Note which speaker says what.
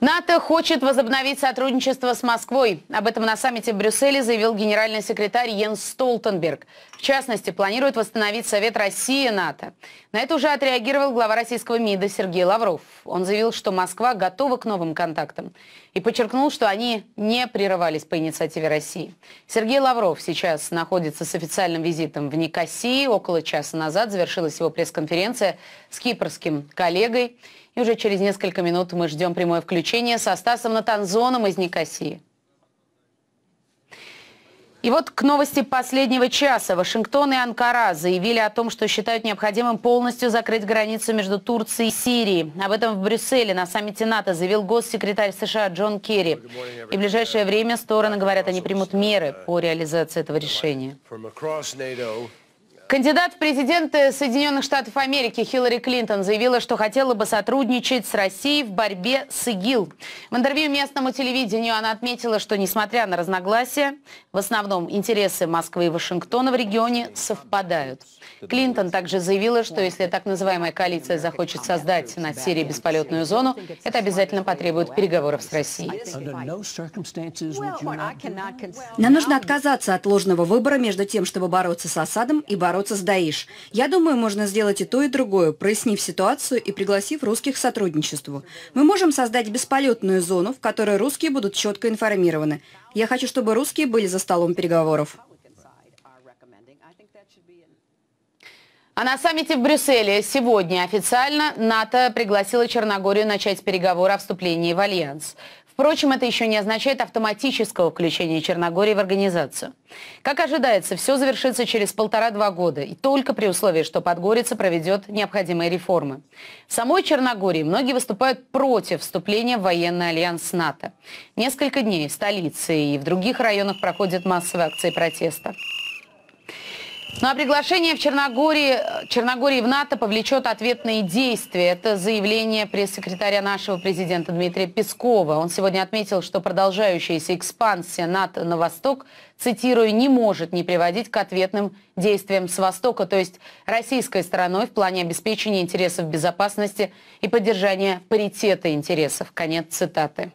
Speaker 1: НАТО хочет возобновить сотрудничество с Москвой. Об этом на саммите в Брюсселе заявил генеральный секретарь Йенс Столтенберг. В частности, планирует восстановить Совет России НАТО. На это уже отреагировал глава российского МИДа Сергей Лавров. Он заявил, что Москва готова к новым контактам. И подчеркнул, что они не прерывались по инициативе России. Сергей Лавров сейчас находится с официальным визитом в Никосии. Около часа назад завершилась его пресс-конференция с кипрским коллегой. И уже через несколько минут мы ждем прямое включение со Стасом Натанзоном из Никосии. И вот к новости последнего часа. Вашингтон и Анкара заявили о том, что считают необходимым полностью закрыть границу между Турцией и Сирией. Об этом в Брюсселе на саммите НАТО заявил госсекретарь США Джон Керри. И в ближайшее время стороны говорят, они примут меры по реализации этого решения. Кандидат в президенты Соединенных Штатов Америки Хиллари Клинтон заявила, что хотела бы сотрудничать с Россией в борьбе с ИГИЛ. В интервью местному телевидению она отметила, что несмотря на разногласия, в основном интересы Москвы и Вашингтона в регионе совпадают. Клинтон также заявила, что если так называемая коалиция захочет создать над Сирией бесполетную зону, это обязательно потребует переговоров с Россией.
Speaker 2: Нам нужно отказаться от ложного выбора между тем, чтобы бороться с Асадом и бороться бороться с Я думаю, можно сделать и то, и другое, прояснив ситуацию и пригласив русских к сотрудничеству. Мы можем создать бесполетную зону, в которой русские будут четко информированы. Я хочу, чтобы русские были за столом переговоров.
Speaker 1: А на саммите в Брюсселе сегодня официально НАТО пригласила Черногорию начать переговоры о вступлении в Альянс. Впрочем, это еще не означает автоматического включения Черногории в организацию. Как ожидается, все завершится через полтора-два года, и только при условии, что Подгорица проведет необходимые реформы. В самой Черногории многие выступают против вступления в военный альянс НАТО. Несколько дней в столице и в других районах проходят массовые акции протеста. Ну а приглашение в Черногории, э, Черногории в НАТО повлечет ответные действия. Это заявление пресс-секретаря нашего президента Дмитрия Пескова. Он сегодня отметил, что продолжающаяся экспансия НАТО на восток, цитирую, не может не приводить к ответным действиям с востока, то есть российской стороной в плане обеспечения интересов безопасности и поддержания паритета интересов. Конец цитаты.